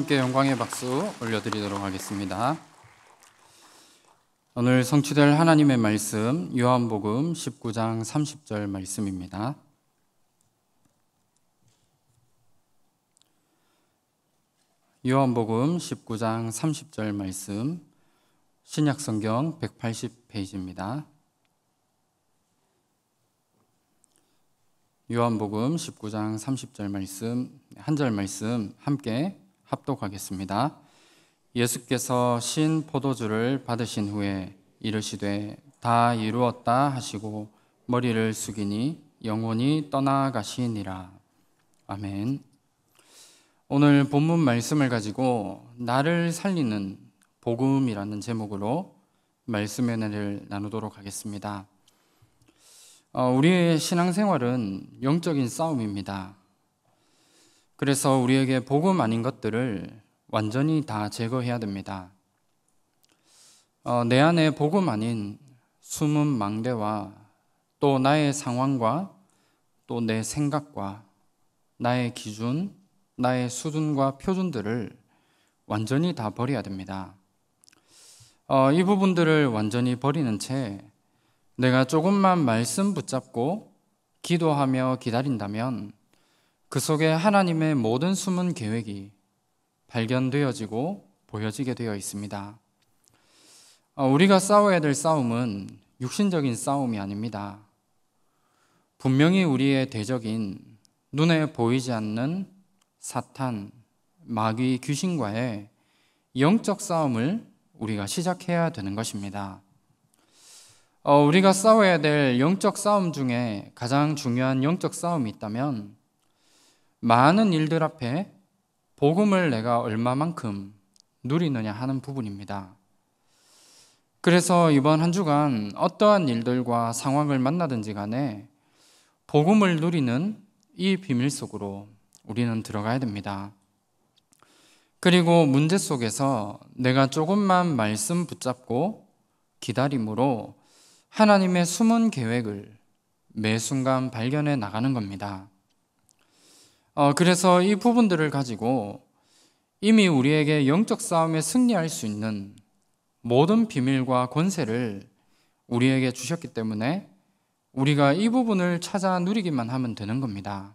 하나님께 영광의 박수 올려드리도록 하겠습니다. 오늘 성취될 하나님의 말씀 요한복음 19장 30절 말씀입니다. 요한복음 19장 30절 말씀 신약성경 180페이지입니다. 요한복음 19장 30절 말씀 한 절 말씀 함께 합독하겠습니다. 예수께서 신 포도주를 받으신 후에 이르시되 다 이루었다 하시고 머리를 숙이니 영혼이 떠나가시니라. 아멘. 오늘 본문 말씀을 가지고 나를 살리는 복음이라는 제목으로 말씀의 내를 나누도록 하겠습니다. 어, 우리의 신앙생활은 영적인 싸움입니다. 그래서 우리에게 복음 아닌 것들을 완전히 다 제거해야 됩니다. 어, 내 안에 복음 아닌 숨은 망대와 또 나의 상황과 또 내 생각과 나의 기준, 나의 수준과 표준들을 완전히 다 버려야 됩니다. 어, 이 부분들을 완전히 버리는 채 내가 조금만 말씀 붙잡고 기도하며 기다린다면 그 속에 하나님의 모든 숨은 계획이 발견되어지고 보여지게 되어 있습니다. 어, 우리가 싸워야 될 싸움은 육신적인 싸움이 아닙니다. 분명히 우리의 대적인 눈에 보이지 않는 사탄, 마귀, 귀신과의 영적 싸움을 우리가 시작해야 되는 것입니다. 어, 우리가 싸워야 될 영적 싸움 중에 가장 중요한 영적 싸움이 있다면 많은 일들 앞에 복음을 내가 얼마만큼 누리느냐 하는 부분입니다. 그래서 이번 한 주간 어떠한 일들과 상황을 만나든지 간에 복음을 누리는 이 비밀 속으로 우리는 들어가야 됩니다. 그리고 문제 속에서 내가 조금만 말씀 붙잡고 기다림으로 하나님의 숨은 계획을 매 순간 발견해 나가는 겁니다. 어, 그래서 이 부분들을 가지고 이미 우리에게 영적 싸움에 승리할 수 있는 모든 비밀과 권세를 우리에게 주셨기 때문에 우리가 이 부분을 찾아 누리기만 하면 되는 겁니다.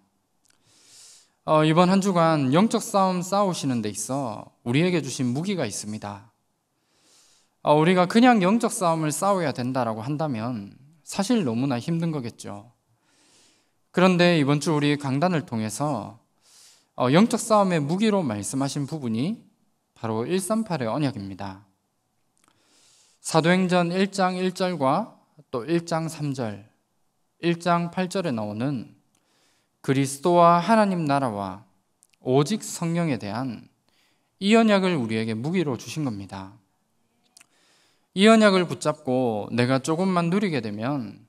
어, 이번 한 주간 영적 싸움 싸우시는 데 있어 우리에게 주신 무기가 있습니다. 어, 우리가 그냥 영적 싸움을 싸워야 된다라고 한다면 사실 너무나 힘든 거겠죠. 그런데 이번 주 우리 강단을 통해서 어, 영적 싸움의 무기로 말씀하신 부분이 바로 138의 언약입니다. 사도행전 1장 1절과 또 1장 3절, 1장 8절에 나오는 그리스도와 하나님 나라와 오직 성령에 대한 이 언약을 우리에게 무기로 주신 겁니다. 이 언약을 붙잡고 내가 조금만 누리게 되면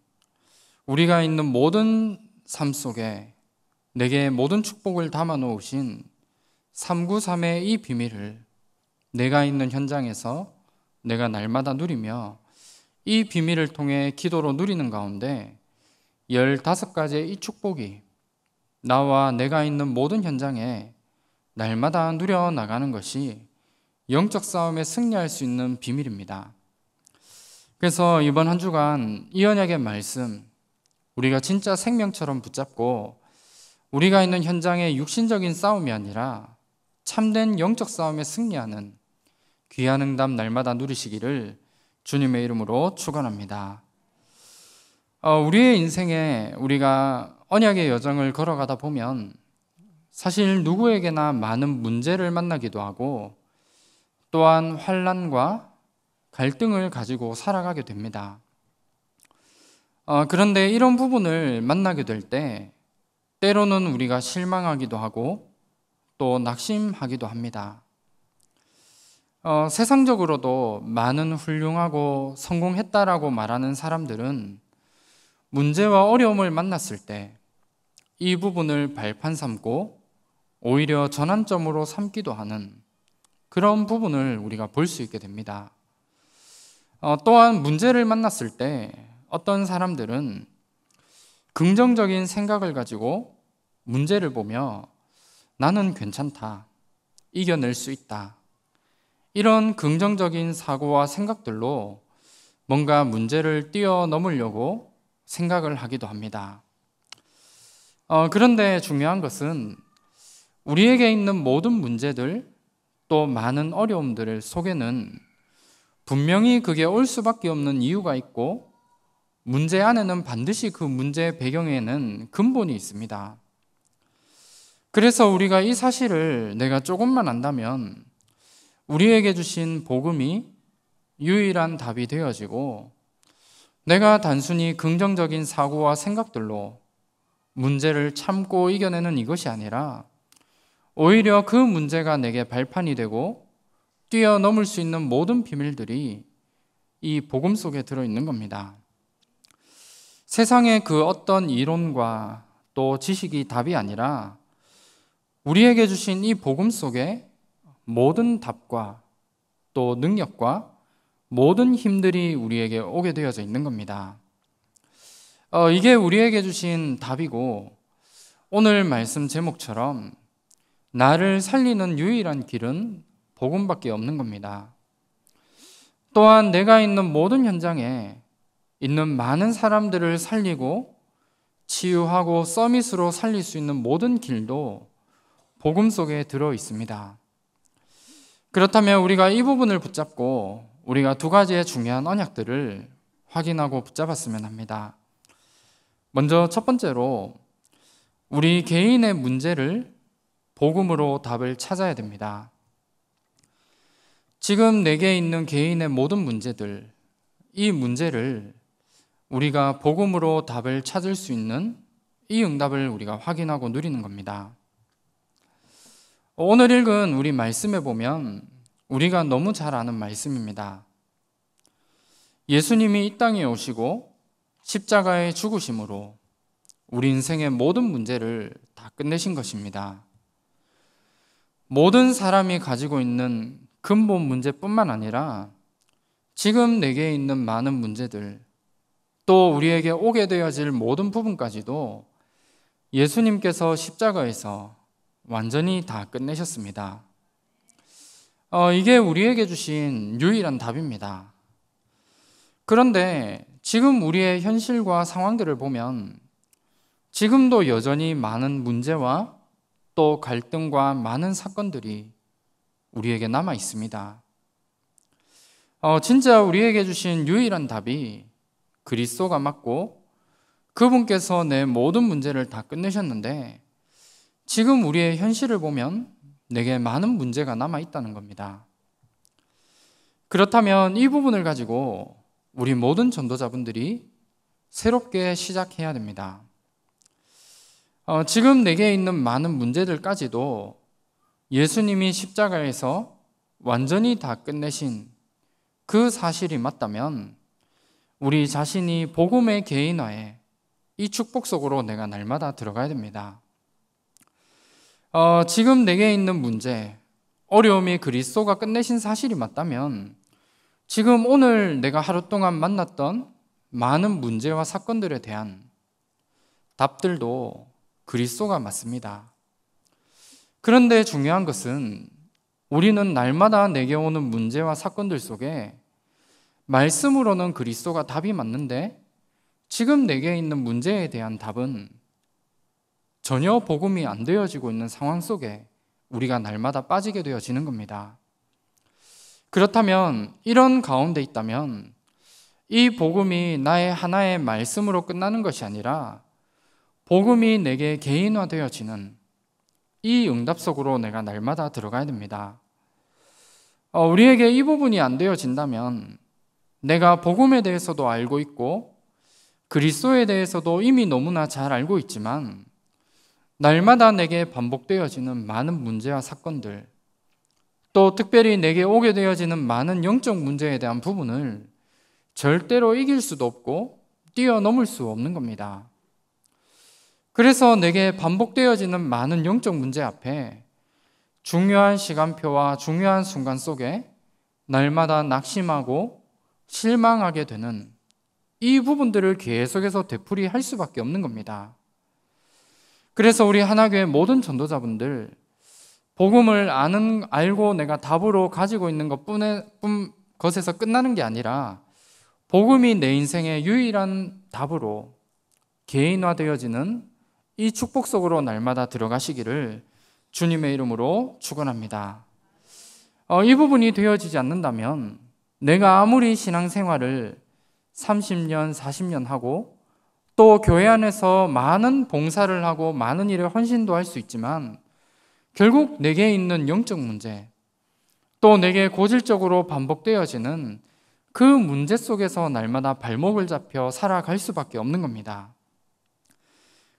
우리가 있는 모든 삶 속에 내게 모든 축복을 담아 놓으신 393의 이 비밀을 내가 있는 현장에서 내가 날마다 누리며 이 비밀을 통해 기도로 누리는 가운데 15가지의 이 축복이 나와 내가 있는 모든 현장에 날마다 누려나가는 것이 영적 싸움에 승리할 수 있는 비밀입니다. 그래서 이번 한 주간 이 언약의 말씀, 우리가 진짜 생명처럼 붙잡고 우리가 있는 현장의 육신적인 싸움이 아니라 참된 영적 싸움에 승리하는 귀한 응답 날마다 누리시기를 주님의 이름으로 축원합니다. 어, 우리의 인생에 우리가 언약의 여정을 걸어가다 보면 사실 누구에게나 많은 문제를 만나기도 하고 또한 환란과 갈등을 가지고 살아가게 됩니다. 어, 그런데 이런 부분을 만나게 될 때 때로는 우리가 실망하기도 하고 또 낙심하기도 합니다. 어, 세상적으로도 많은 훌륭하고 성공했다라고 말하는 사람들은 문제와 어려움을 만났을 때 이 부분을 발판 삼고 오히려 전환점으로 삼기도 하는 그런 부분을 우리가 볼 수 있게 됩니다. 어, 또한 문제를 만났을 때 어떤 사람들은 긍정적인 생각을 가지고 문제를 보며 나는 괜찮다. 이겨낼 수 있다. 이런 긍정적인 사고와 생각들로 뭔가 문제를 뛰어넘으려고 생각을 하기도 합니다. 어, 그런데 중요한 것은 우리에게 있는 모든 문제들 또 많은 어려움들 속에는 분명히 그게 올 수밖에 없는 이유가 있고 문제 안에는 반드시 그 문제의 배경에는 근본이 있습니다. 그래서 우리가 이 사실을 내가 조금만 안다면 우리에게 주신 복음이 유일한 답이 되어지고 내가 단순히 긍정적인 사고와 생각들로 문제를 참고 이겨내는 이것이 아니라 오히려 그 문제가 내게 발판이 되고 뛰어넘을 수 있는 모든 비밀들이 이 복음 속에 들어있는 겁니다. 세상의 그 어떤 이론과 또 지식이 답이 아니라 우리에게 주신 이 복음 속에 모든 답과 또 능력과 모든 힘들이 우리에게 오게 되어져 있는 겁니다. 어, 이게 우리에게 주신 답이고 오늘 말씀 제목처럼 나를 살리는 유일한 길은 복음밖에 없는 겁니다. 또한 내가 있는 모든 현장에 있는 많은 사람들을 살리고 치유하고 서밋으로 살릴 수 있는 모든 길도 복음 속에 들어 있습니다. 그렇다면 우리가 이 부분을 붙잡고 우리가 두 가지의 중요한 언약들을 확인하고 붙잡았으면 합니다. 먼저 첫 번째로 우리 개인의 문제를 복음으로 답을 찾아야 됩니다. 지금 내게 있는 개인의 모든 문제들, 이 문제를 우리가 복음으로 답을 찾을 수 있는 이 응답을 우리가 확인하고 누리는 겁니다. 오늘 읽은 우리 말씀에 보면 우리가 너무 잘 아는 말씀입니다. 예수님이 이 땅에 오시고 십자가의 죽으심으로 우리 인생의 모든 문제를 다 끝내신 것입니다. 모든 사람이 가지고 있는 근본 문제뿐만 아니라 지금 내게 있는 많은 문제들, 또 우리에게 오게 되어질 모든 부분까지도 예수님께서 십자가에서 완전히 다 끝내셨습니다. 어, 이게 우리에게 주신 유일한 답입니다. 그런데 지금 우리의 현실과 상황들을 보면 지금도 여전히 많은 문제와 또 갈등과 많은 사건들이 우리에게 남아 있습니다. 어, 진짜 우리에게 주신 유일한 답이 그리스도가 맞고 그분께서 내 모든 문제를 다 끝내셨는데 지금 우리의 현실을 보면 내게 많은 문제가 남아 있다는 겁니다. 그렇다면 이 부분을 가지고 우리 모든 전도자분들이 새롭게 시작해야 됩니다. 어, 지금 내게 있는 많은 문제들까지도 예수님이 십자가에서 완전히 다 끝내신 그 사실이 맞다면 우리 자신이 복음의 개인화에 이 축복 속으로 내가 날마다 들어가야 됩니다. 어, 지금 내게 있는 문제, 어려움이 그리스도가 끝내신 사실이 맞다면 지금 오늘 내가 하루 동안 만났던 많은 문제와 사건들에 대한 답들도 그리스도가 맞습니다. 그런데 중요한 것은 우리는 날마다 내게 오는 문제와 사건들 속에 말씀으로는 그리스도가 답이 맞는데 지금 내게 있는 문제에 대한 답은 전혀 복음이 안 되어지고 있는 상황 속에 우리가 날마다 빠지게 되어지는 겁니다. 그렇다면 이런 가운데 있다면 이 복음이 나의 하나의 말씀으로 끝나는 것이 아니라 복음이 내게 개인화되어지는 이 응답 속으로 내가 날마다 들어가야 됩니다. 어, 우리에게 이 부분이 안 되어진다면 내가 복음에 대해서도 알고 있고 그리스도에 대해서도 이미 너무나 잘 알고 있지만 날마다 내게 반복되어지는 많은 문제와 사건들 또 특별히 내게 오게 되어지는 많은 영적 문제에 대한 부분을 절대로 이길 수도 없고 뛰어넘을 수 없는 겁니다. 그래서 내게 반복되어지는 많은 영적 문제 앞에 중요한 시간표와 중요한 순간 속에 날마다 낙심하고 실망하게 되는 이 부분들을 계속해서 되풀이할 수밖에 없는 겁니다. 그래서 우리 하나교회 모든 전도자분들 복음을 아는 알고 내가 답으로 가지고 있는 것뿐에 뿐 것에서 끝나는 게 아니라 복음이 내 인생의 유일한 답으로 개인화되어지는 이 축복 속으로 날마다 들어가시기를 주님의 이름으로 축원합니다. 어, 이 부분이 되어지지 않는다면 내가 아무리 신앙생활을 30년, 40년 하고 또 교회 안에서 많은 봉사를 하고 많은 일에 헌신도 할 수 있지만 결국 내게 있는 영적 문제 또 내게 고질적으로 반복되어지는 그 문제 속에서 날마다 발목을 잡혀 살아갈 수밖에 없는 겁니다.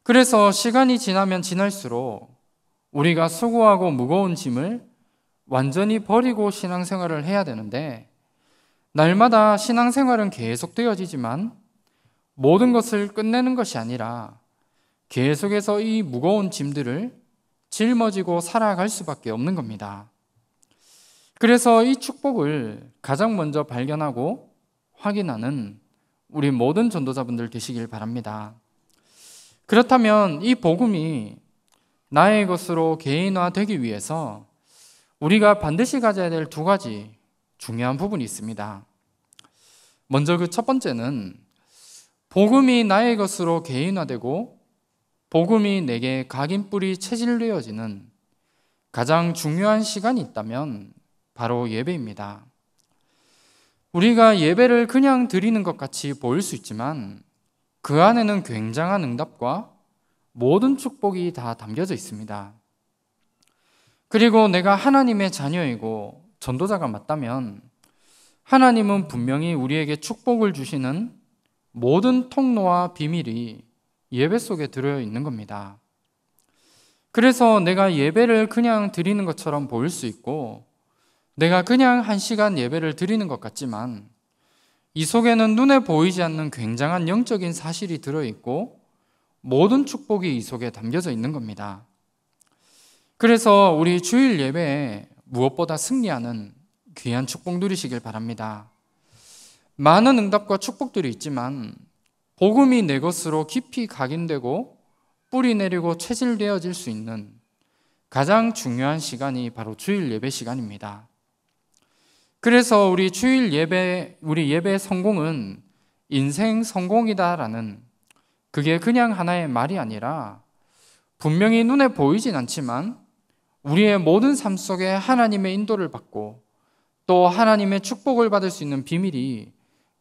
그래서 시간이 지나면 지날수록 우리가 수고하고 무거운 짐을 완전히 버리고 신앙생활을 해야 되는데 날마다 신앙생활은 계속되어지지만 모든 것을 끝내는 것이 아니라 계속해서 이 무거운 짐들을 짊어지고 살아갈 수밖에 없는 겁니다. 그래서 이 축복을 가장 먼저 발견하고 확인하는 우리 모든 전도자분들 되시길 바랍니다. 그렇다면 이 복음이 나의 것으로 개인화되기 위해서 우리가 반드시 가져야 될 두 가지 중요한 부분이 있습니다. 먼저 그 첫 번째는 복음이 나의 것으로 개인화되고 복음이 내게 각인뿌리 체질되어지는 가장 중요한 시간이 있다면 바로 예배입니다. 우리가 예배를 그냥 드리는 것 같이 보일 수 있지만 그 안에는 굉장한 응답과 모든 축복이 다 담겨져 있습니다. 그리고 내가 하나님의 자녀이고 전도자가 맞다면 하나님은 분명히 우리에게 축복을 주시는 모든 통로와 비밀이 예배 속에 들어 있는 겁니다. 그래서 내가 예배를 그냥 드리는 것처럼 보일 수 있고 내가 그냥 한 시간 예배를 드리는 것 같지만 이 속에는 눈에 보이지 않는 굉장한 영적인 사실이 들어있고 모든 축복이 이 속에 담겨져 있는 겁니다. 그래서 우리 주일 예배에 무엇보다 승리하는 귀한 축복 누리시길 바랍니다. 많은 응답과 축복들이 있지만 복음이 내 것으로 깊이 각인되고 뿌리 내리고 체질되어질 수 있는 가장 중요한 시간이 바로 주일 예배 시간입니다. 그래서 우리 주일 예배, 우리 예배 성공은 인생 성공이다라는 그게 그냥 하나의 말이 아니라 분명히 눈에 보이진 않지만 우리의 모든 삶 속에 하나님의 인도를 받고 또 하나님의 축복을 받을 수 있는 비밀이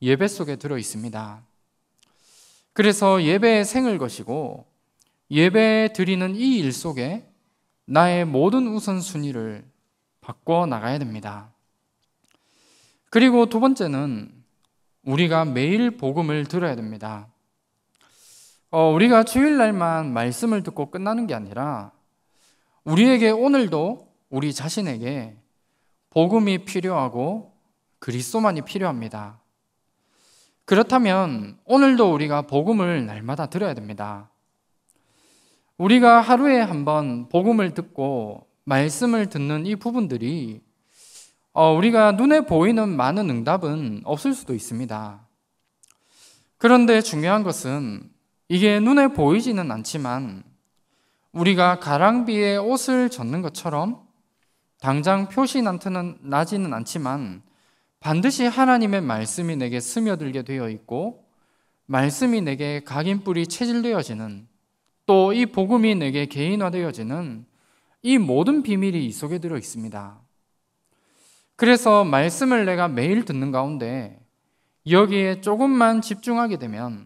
예배 속에 들어 있습니다. 그래서 예배의 생을 것이고 예배 드리는 이 일 속에 나의 모든 우선순위를 바꿔 나가야 됩니다. 그리고 두 번째는 우리가 매일 복음을 들어야 됩니다. 어, 우리가 주일날만 말씀을 듣고 끝나는 게 아니라 우리에게 오늘도 우리 자신에게 복음이 필요하고 그리스도만이 필요합니다. 그렇다면 오늘도 우리가 복음을 날마다 들어야 됩니다. 우리가 하루에 한번 복음을 듣고 말씀을 듣는 이 부분들이 어, 우리가 눈에 보이는 많은 응답은 없을 수도 있습니다. 그런데 중요한 것은 이게 눈에 보이지는 않지만 우리가 가랑비에 옷을 젖는 것처럼 당장 표시난트는 나지는 않지만 반드시 하나님의 말씀이 내게 스며들게 되어 있고 말씀이 내게 각인뿔이 체질되어지는 또 이 복음이 내게 개인화되어지는 이 모든 비밀이 이 속에 들어 있습니다. 그래서 말씀을 내가 매일 듣는 가운데 여기에 조금만 집중하게 되면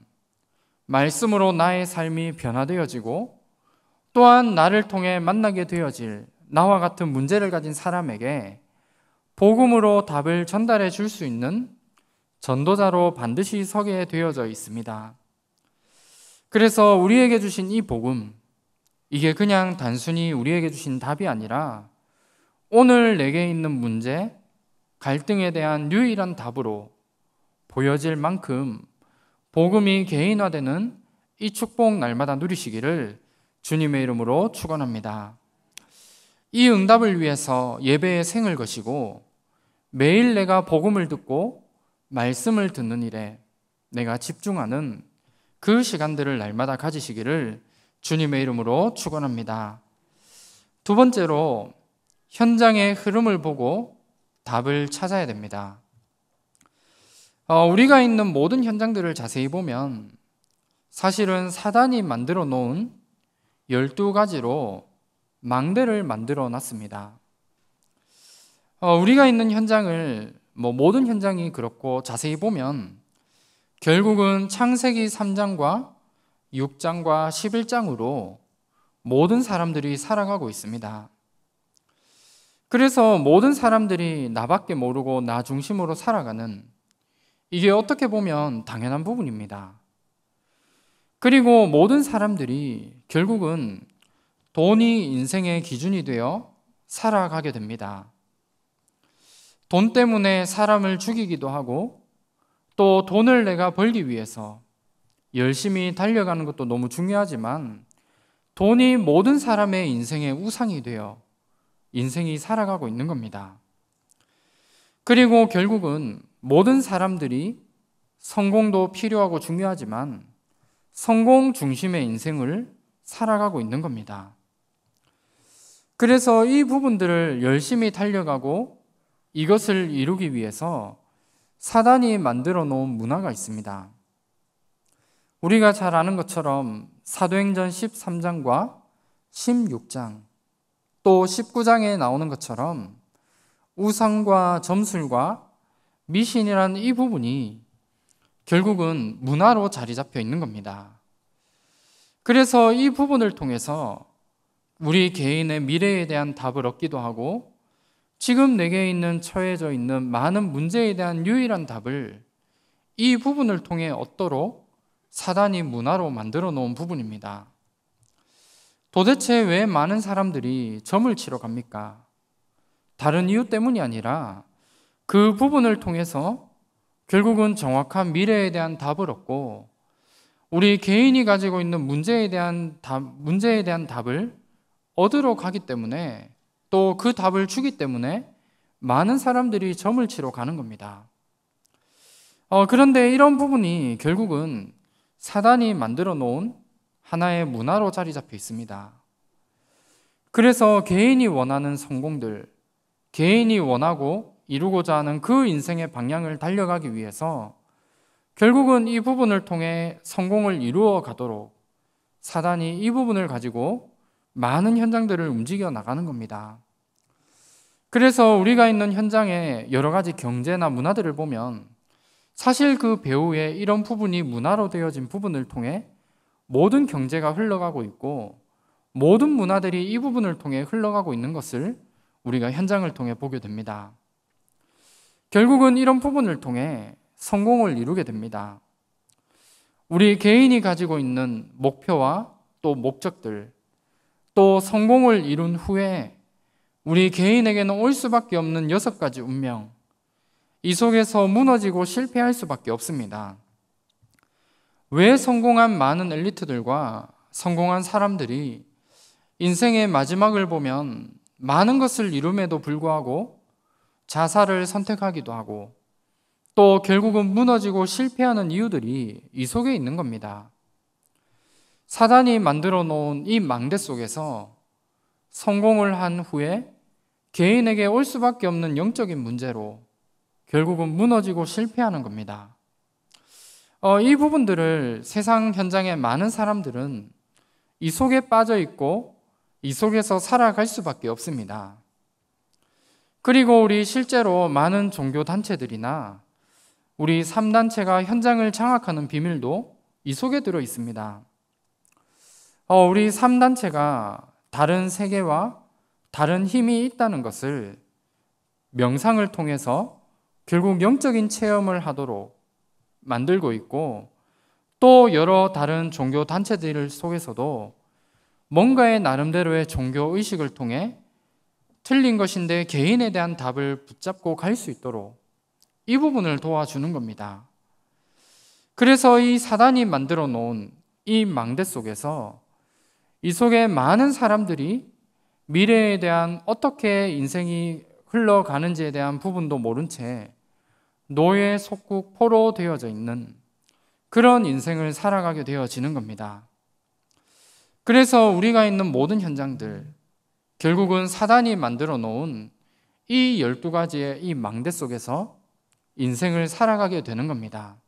말씀으로 나의 삶이 변화되어지고 또한 나를 통해 만나게 되어질 나와 같은 문제를 가진 사람에게 복음으로 답을 전달해 줄 수 있는 전도자로 반드시 서게 되어져 있습니다. 그래서 우리에게 주신 이 복음, 이게 그냥 단순히 우리에게 주신 답이 아니라 오늘 내게 있는 문제, 갈등에 대한 유일한 답으로 보여질 만큼 복음이 개인화되는 이 축복 날마다 누리시기를 주님의 이름으로 축원합니다. 이 응답을 위해서 예배의 생을 것이고 매일 내가 복음을 듣고 말씀을 듣는 일에 내가 집중하는 그 시간들을 날마다 가지시기를 주님의 이름으로 축원합니다. 두 번째로 현장의 흐름을 보고 답을 찾아야 됩니다. 어, 우리가 있는 모든 현장들을 자세히 보면 사실은 사단이 만들어 놓은 12가지로 망대를 만들어 놨습니다. 어, 우리가 있는 현장을 뭐 모든 현장이 그렇고 자세히 보면 결국은 창세기 3장과 6장과 11장으로 모든 사람들이 살아가고 있습니다. 그래서 모든 사람들이 나밖에 모르고 나 중심으로 살아가는 이게 어떻게 보면 당연한 부분입니다. 그리고 모든 사람들이 결국은 돈이 인생의 기준이 되어 살아가게 됩니다. 돈 때문에 사람을 죽이기도 하고 또 돈을 내가 벌기 위해서 열심히 달려가는 것도 너무 중요하지만 돈이 모든 사람의 인생의 우상이 되어 인생이 살아가고 있는 겁니다. 그리고 결국은 모든 사람들이 성공도 필요하고 중요하지만 성공 중심의 인생을 살아가고 있는 겁니다. 그래서 이 부분들을 열심히 달려가고 이것을 이루기 위해서 사단이 만들어 놓은 문화가 있습니다. 우리가 잘 아는 것처럼 사도행전 13장과 16장 또 19장에 나오는 것처럼 우상과 점술과 미신이라는 이 부분이 결국은 문화로 자리 잡혀 있는 겁니다. 그래서 이 부분을 통해서 우리 개인의 미래에 대한 답을 얻기도 하고 지금 내게 있는 처해져 있는 많은 문제에 대한 유일한 답을 이 부분을 통해 얻도록 사단이 문화로 만들어 놓은 부분입니다. 도대체 왜 많은 사람들이 점을 치러 갑니까? 다른 이유 때문이 아니라 그 부분을 통해서 결국은 정확한 미래에 대한 답을 얻고 우리 개인이 가지고 있는 문제에 대한 답, 문제에 대한 답을 얻으러 가기 때문에 또 그 답을 주기 때문에 많은 사람들이 점을 치러 가는 겁니다. 어, 그런데 이런 부분이 결국은 사단이 만들어 놓은 하나의 문화로 자리 잡혀 있습니다. 그래서 개인이 원하는 성공들, 개인이 원하고 이루고자 하는 그 인생의 방향을 달려가기 위해서 결국은 이 부분을 통해 성공을 이루어 가도록 사단이 이 부분을 가지고 많은 현장들을 움직여 나가는 겁니다. 그래서 우리가 있는 현장에 여러 가지 경제나 문화들을 보면 사실 그 배우의 이런 부분이 문화로 되어진 부분을 통해 모든 경제가 흘러가고 있고 모든 문화들이 이 부분을 통해 흘러가고 있는 것을 우리가 현장을 통해 보게 됩니다. 결국은 이런 부분을 통해 성공을 이루게 됩니다. 우리 개인이 가지고 있는 목표와 또 목적들, 또 성공을 이룬 후에 우리 개인에게는 올 수밖에 없는 여섯 가지 운명, 이 속에서 무너지고 실패할 수밖에 없습니다. 왜 성공한 많은 엘리트들과 성공한 사람들이 인생의 마지막을 보면 많은 것을 이룸에도 불구하고 자살을 선택하기도 하고 또 결국은 무너지고 실패하는 이유들이 이 속에 있는 겁니다. 사단이 만들어 놓은 이 망대 속에서 성공을 한 후에 개인에게 올 수밖에 없는 영적인 문제로 결국은 무너지고 실패하는 겁니다. 어, 이 부분들을 세상 현장의 많은 사람들은 이 속에 빠져 있고 이 속에서 살아갈 수밖에 없습니다. 그리고 우리 실제로 많은 종교 단체들이나 우리 3단체가 현장을 장악하는 비밀도 이 속에 들어 있습니다. 어, 우리 3단체가 다른 세계와 다른 힘이 있다는 것을 명상을 통해서 결국 영적인 체험을 하도록 만들고 있고 또 여러 다른 종교 단체들 속에서도 뭔가의 나름대로의 종교 의식을 통해 틀린 것인데 개인에 대한 답을 붙잡고 갈 수 있도록 이 부분을 도와주는 겁니다. 그래서 이 사단이 만들어 놓은 이 망대 속에서 이 속에 많은 사람들이 미래에 대한 어떻게 인생이 흘러가는지에 대한 부분도 모른 채 노예 속국 포로 되어져 있는 그런 인생을 살아가게 되어지는 겁니다. 그래서 우리가 있는 모든 현장들, 결국은 사단이 만들어 놓은 이 12가지의 이 망대 속에서 인생을 살아가게 되는 겁니다.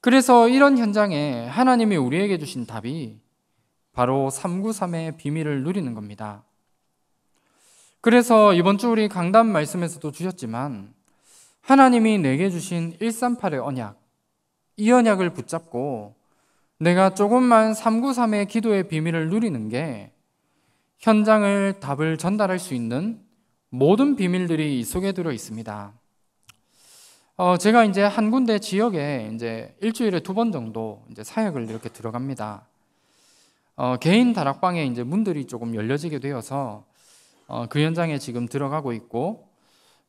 그래서 이런 현장에 하나님이 우리에게 주신 답이 바로 393의 비밀을 누리는 겁니다. 그래서 이번 주 우리 강단 말씀에서도 주셨지만 하나님이 내게 주신 138의 언약, 이 언약을 붙잡고 내가 조금만 393의 기도의 비밀을 누리는 게 현장을 답을 전달할 수 있는 모든 비밀들이 속에 들어 있습니다. 어, 제가 이제 한 군데 지역에 이제 일주일에 두 번 정도 이제 사역을 이렇게 들어갑니다. 어, 개인 다락방에 이제 문들이 조금 열려지게 되어서 어, 그 현장에 지금 들어가고 있고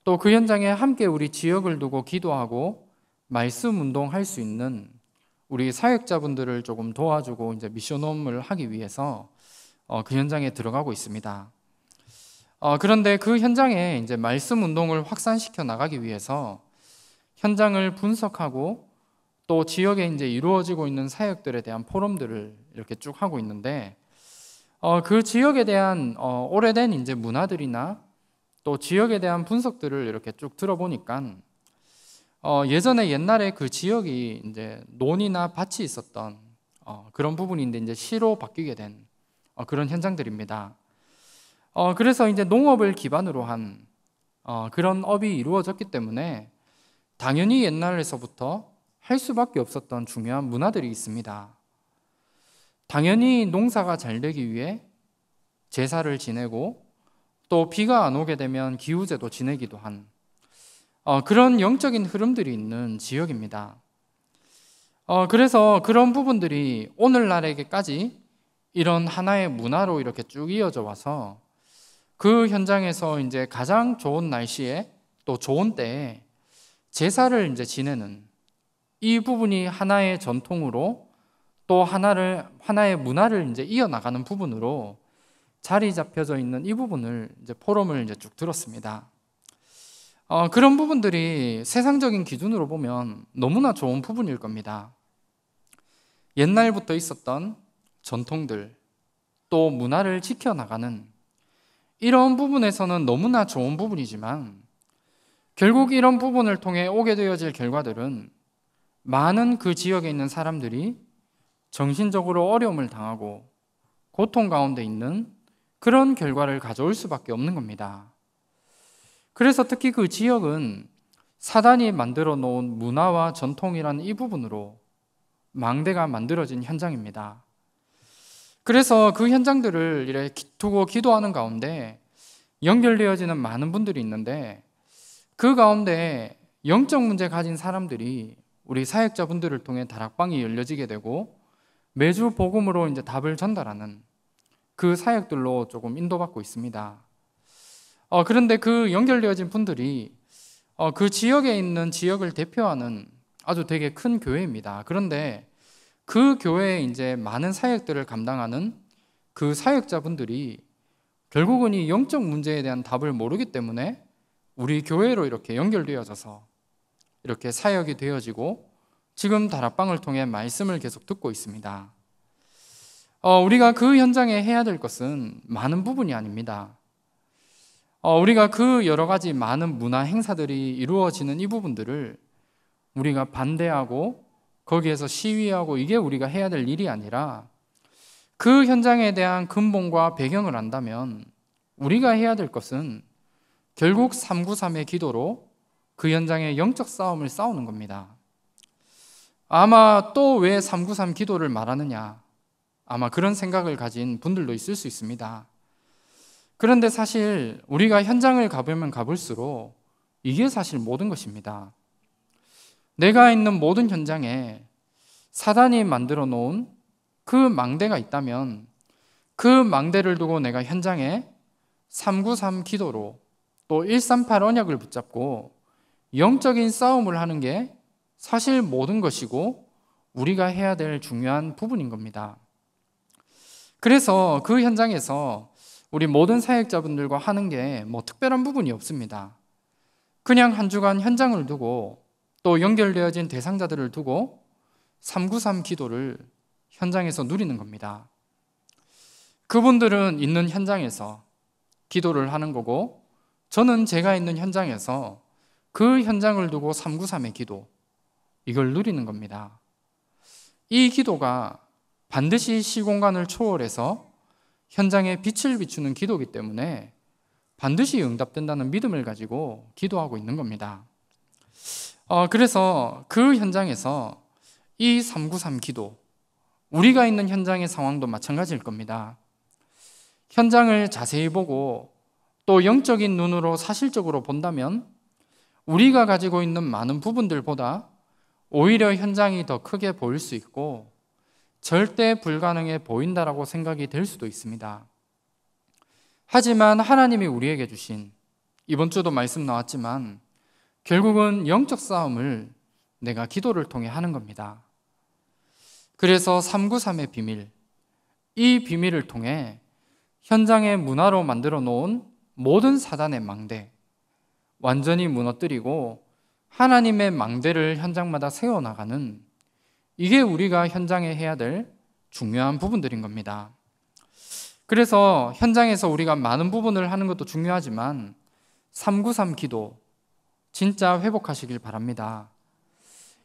또 그 현장에 함께 우리 지역을 두고 기도하고 말씀 운동할 수 있는 우리 사역자분들을 조금 도와주고 이제 미션홈을 하기 위해서 어, 그 현장에 들어가고 있습니다. 어, 그런데 그 현장에 이제 말씀 운동을 확산시켜 나가기 위해서 현장을 분석하고 또 지역에 이제 이루어지고 있는 사역들에 대한 포럼들을 이렇게 쭉 하고 있는데 어, 그 지역에 대한 오래된 이제 문화들이나 또 지역에 대한 분석들을 이렇게 쭉 들어보니까 어, 예전에 옛날에 그 지역이 이제 논이나 밭이 있었던 어, 그런 부분인데 이제 시로 바뀌게 된 어, 그런 현장들입니다. 어, 그래서 이제 농업을 기반으로 한 어, 그런 업이 이루어졌기 때문에 당연히 옛날에서부터 할 수밖에 없었던 중요한 문화들이 있습니다. 당연히 농사가 잘 되기 위해 제사를 지내고 또 비가 안 오게 되면 기우제도 지내기도 한 어, 그런 영적인 흐름들이 있는 지역입니다. 어, 그래서 그런 부분들이 오늘날에게까지 이런 하나의 문화로 이렇게 쭉 이어져 와서 그 현장에서 이제 가장 좋은 날씨에 또 좋은 때에 제사를 이제 지내는 이 부분이 하나의 전통으로 또 하나를 하나의 문화를 이제 이어나가는 부분으로 자리 잡혀져 있는 이 부분을 이제 포럼을 이제 쭉 들었습니다. 어, 그런 부분들이 세상적인 기준으로 보면 너무나 좋은 부분일 겁니다. 옛날부터 있었던 전통들, 또 문화를 지켜나가는 이런 부분에서는 너무나 좋은 부분이지만 결국 이런 부분을 통해 오게 되어질 결과들은 많은 그 지역에 있는 사람들이 정신적으로 어려움을 당하고 고통 가운데 있는 그런 결과를 가져올 수밖에 없는 겁니다. 그래서 특히 그 지역은 사단이 만들어 놓은 문화와 전통이라는 이 부분으로 망대가 만들어진 현장입니다. 그래서 그 현장들을 이렇게 두고 기도하는 가운데 연결되어지는 많은 분들이 있는데 그 가운데 영적 문제 가진 사람들이 우리 사역자분들을 통해 다락방이 열려지게 되고 매주 복음으로 이제 답을 전달하는 그 사역들로 조금 인도받고 있습니다. 어, 그런데 그 연결되어진 분들이 어, 그 지역에 있는 지역을 대표하는 아주 되게 큰 교회입니다. 그런데 그 교회에 이제 많은 사역들을 감당하는 그 사역자분들이 결국은 이 영적 문제에 대한 답을 모르기 때문에 우리 교회로 이렇게 연결되어져서 이렇게 사역이 되어지고 지금 다락방을 통해 말씀을 계속 듣고 있습니다. 어, 우리가 그 현장에 해야 될 것은 많은 부분이 아닙니다. 어, 우리가 그 여러 가지 많은 문화 행사들이 이루어지는 이 부분들을 우리가 반대하고 거기에서 시위하고 이게 우리가 해야 될 일이 아니라 그 현장에 대한 근본과 배경을 안다면 우리가 해야 될 것은 결국 393의 기도로 그 현장의 영적 싸움을 싸우는 겁니다. 아마 또 왜 393 기도를 말하느냐? 아마 그런 생각을 가진 분들도 있을 수 있습니다. 그런데 사실 우리가 현장을 가보면 가볼수록 이게 사실 모든 것입니다. 내가 있는 모든 현장에 사단이 만들어 놓은 그 망대가 있다면 그 망대를 두고 내가 현장에 393 기도로 또 138 언약을 붙잡고 영적인 싸움을 하는 게 사실 모든 것이고 우리가 해야 될 중요한 부분인 겁니다. 그래서 그 현장에서 우리 모든 사역자분들과 하는 게 뭐 특별한 부분이 없습니다. 그냥 한 주간 현장을 두고 또 연결되어진 대상자들을 두고 393 기도를 현장에서 누리는 겁니다. 그분들은 있는 현장에서 기도를 하는 거고 저는 제가 있는 현장에서 그 현장을 두고 393의 기도 이걸 누리는 겁니다. 이 기도가 반드시 시공간을 초월해서 현장에 빛을 비추는 기도이기 때문에 반드시 응답된다는 믿음을 가지고 기도하고 있는 겁니다. 어, 그래서 그 현장에서 이 393 기도, 우리가 있는 현장의 상황도 마찬가지일 겁니다. 현장을 자세히 보고 또 영적인 눈으로 사실적으로 본다면 우리가 가지고 있는 많은 부분들보다 오히려 현장이 더 크게 보일 수 있고 절대 불가능해 보인다라고 생각이 될 수도 있습니다. 하지만 하나님이 우리에게 주신 이번 주도 말씀 나왔지만 결국은 영적 싸움을 내가 기도를 통해 하는 겁니다. 그래서 393의 비밀, 이 비밀을 통해 현장의 문화로 만들어 놓은 모든 사단의 망대, 완전히 무너뜨리고 하나님의 망대를 현장마다 세워나가는 이게 우리가 현장에 해야 될 중요한 부분들인 겁니다. 그래서 현장에서 우리가 많은 부분을 하는 것도 중요하지만 393 기도, 진짜 회복하시길 바랍니다.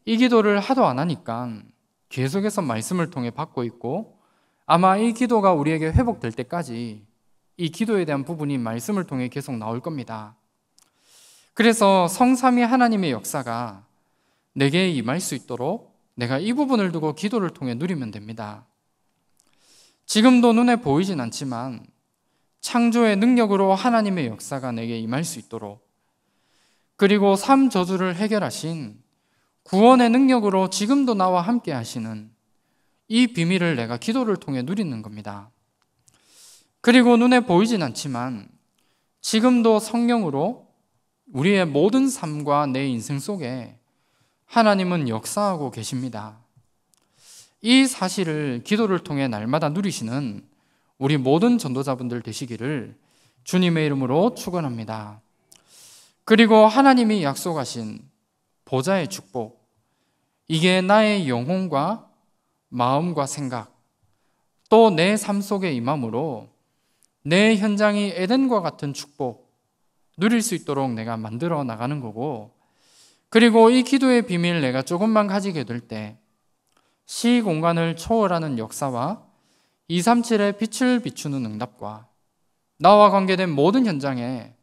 이 기도를 하도 안 하니까 계속해서 말씀을 통해 받고 있고 아마 이 기도가 우리에게 회복될 때까지 이 기도에 대한 부분이 말씀을 통해 계속 나올 겁니다. 그래서 성삼위 하나님의 역사가 내게 임할 수 있도록 내가 이 부분을 두고 기도를 통해 누리면 됩니다. 지금도 눈에 보이진 않지만 창조의 능력으로 하나님의 역사가 내게 임할 수 있도록 그리고 삶 저주를 해결하신 구원의 능력으로 지금도 나와 함께 하시는 이 비밀을 내가 기도를 통해 누리는 겁니다. 그리고 눈에 보이진 않지만 지금도 성령으로 우리의 모든 삶과 내 인생 속에 하나님은 역사하고 계십니다. 이 사실을 기도를 통해 날마다 누리시는 우리 모든 전도자분들 되시기를 주님의 이름으로 축원합니다. 그리고 하나님이 약속하신 보좌의 축복. 이게 나의 영혼과 마음과 생각, 또 내 삶 속의 임함으로 내 현장이 에덴과 같은 축복, 누릴 수 있도록 내가 만들어 나가는 거고, 그리고 이 기도의 비밀 내가 조금만 가지게 될 때, 시 공간을 초월하는 역사와 237의 빛을 비추는 응답과 나와 관계된 모든 현장에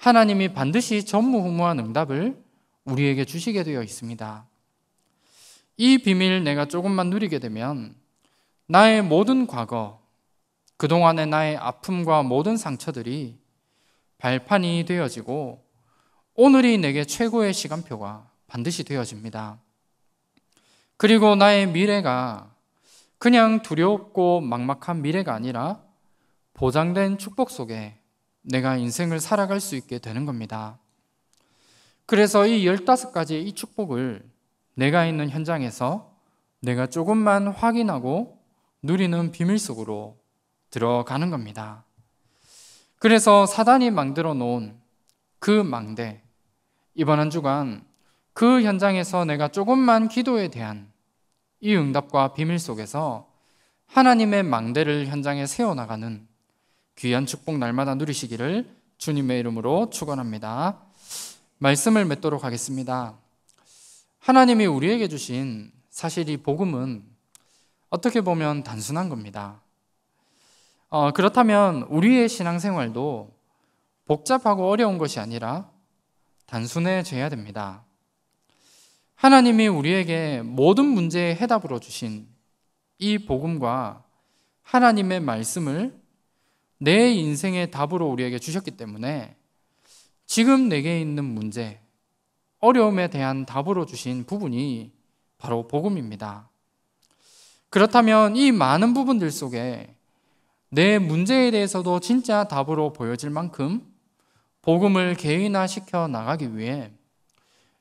하나님이 반드시 전무후무한 응답을 우리에게 주시게 되어 있습니다. 이 비밀 내가 조금만 누리게 되면 나의 모든 과거, 그동안의 나의 아픔과 모든 상처들이 발판이 되어지고 오늘이 내게 최고의 시간표가 반드시 되어집니다. 그리고 나의 미래가 그냥 두렵고 막막한 미래가 아니라 보장된 축복 속에 내가 인생을 살아갈 수 있게 되는 겁니다. 그래서 이 15가지의 이 축복을 내가 있는 현장에서 내가 조금만 확인하고 누리는 비밀 속으로 들어가는 겁니다. 그래서 사단이 만들어 놓은 그 망대, 이번 한 주간 그 현장에서 내가 조금만 기도에 대한 이 응답과 비밀 속에서 하나님의 망대를 현장에 세워나가는 귀한 축복 날마다 누리시기를 주님의 이름으로 축원합니다. 말씀을 맺도록 하겠습니다. 하나님이 우리에게 주신 사실 이 복음은 어떻게 보면 단순한 겁니다. 어, 그렇다면 우리의 신앙생활도 복잡하고 어려운 것이 아니라 단순해져야 됩니다. 하나님이 우리에게 모든 문제의 해답으로 주신 이 복음과 하나님의 말씀을 내 인생의 답으로 우리에게 주셨기 때문에 지금 내게 있는 문제, 어려움에 대한 답으로 주신 부분이 바로 복음입니다. 그렇다면 이 많은 부분들 속에 내 문제에 대해서도 진짜 답으로 보여질 만큼 복음을 개인화시켜 나가기 위해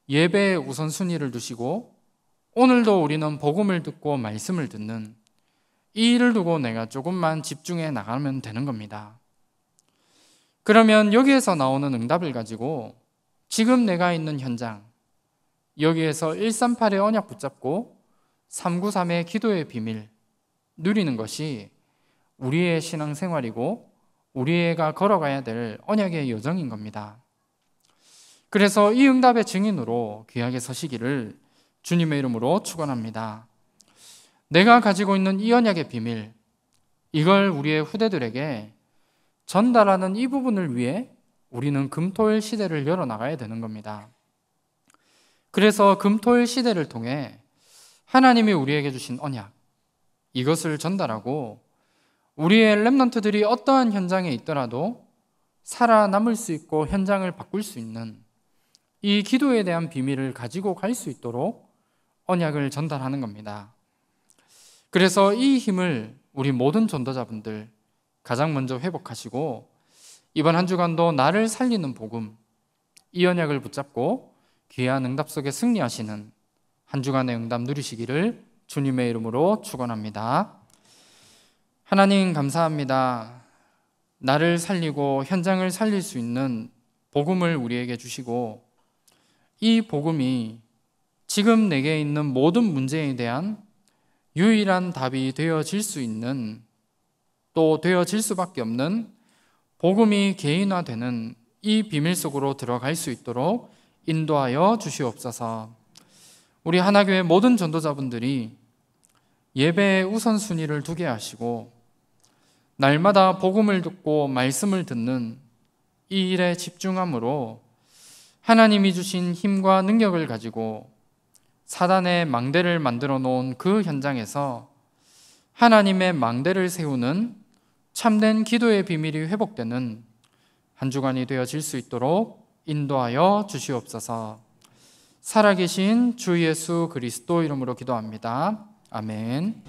예배에 우선순위를 두시고 오늘도 우리는 복음을 듣고 말씀을 듣는 이 일을 두고 내가 조금만 집중해 나가면 되는 겁니다. 그러면 여기에서 나오는 응답을 가지고 지금 내가 있는 현장, 여기에서 138의 언약 붙잡고 393의 기도의 비밀 누리는 것이 우리의 신앙생활이고 우리가 걸어가야 될 언약의 여정인 겁니다. 그래서 이 응답의 증인으로 귀하게 서시기를 주님의 이름으로 축원합니다. 내가 가지고 있는 이 언약의 비밀, 이걸 우리의 후대들에게 전달하는 이 부분을 위해 우리는 금토일 시대를 열어나가야 되는 겁니다. 그래서 금토일 시대를 통해 하나님이 우리에게 주신 언약, 이것을 전달하고 우리의 랩런트들이 어떠한 현장에 있더라도 살아남을 수 있고 현장을 바꿀 수 있는 이 기도에 대한 비밀을 가지고 갈 수 있도록 언약을 전달하는 겁니다. 그래서 이 힘을 우리 모든 전도자분들 가장 먼저 회복하시고 이번 한 주간도 나를 살리는 복음 이 언약을 붙잡고 귀한 응답 속에 승리하시는 한 주간의 응답 누리시기를 주님의 이름으로 축원합니다. 하나님 감사합니다. 나를 살리고 현장을 살릴 수 있는 복음을 우리에게 주시고 이 복음이 지금 내게 있는 모든 문제에 대한 유일한 답이 되어질 수 있는 또 되어질 수밖에 없는 복음이 개인화되는 이 비밀 속으로 들어갈 수 있도록 인도하여 주시옵소서. 우리 하나교회 모든 전도자분들이 예배의 우선순위를 두게 하시고 날마다 복음을 듣고 말씀을 듣는 이 일에 집중함으로 하나님이 주신 힘과 능력을 가지고 사단의 망대를 만들어 놓은 그 현장에서 하나님의 망대를 세우는 참된 기도의 비밀이 회복되는 한 주간이 되어질 수 있도록 인도하여 주시옵소서. 살아계신 주 예수 그리스도 이름으로 기도합니다. 아멘.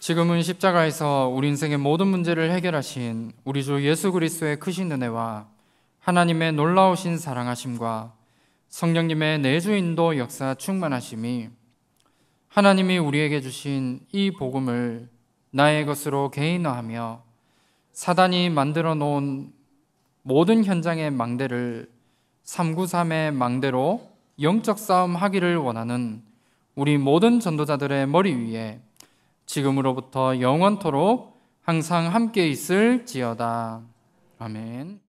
지금은 십자가에서 우리 인생의 모든 문제를 해결하신 우리 주 예수 그리스도의 크신 은혜와 하나님의 놀라우신 사랑하심과 성령님의 내주인도 역사 충만하심이 하나님이 우리에게 주신 이 복음을 나의 것으로 개인화하며 사단이 만들어 놓은 모든 현장의 망대를 393의 망대로 영적 싸움 하기를 원하는 우리 모든 전도자들의 머리 위에 지금으로부터 영원토록 항상 함께 있을지어다. 아멘.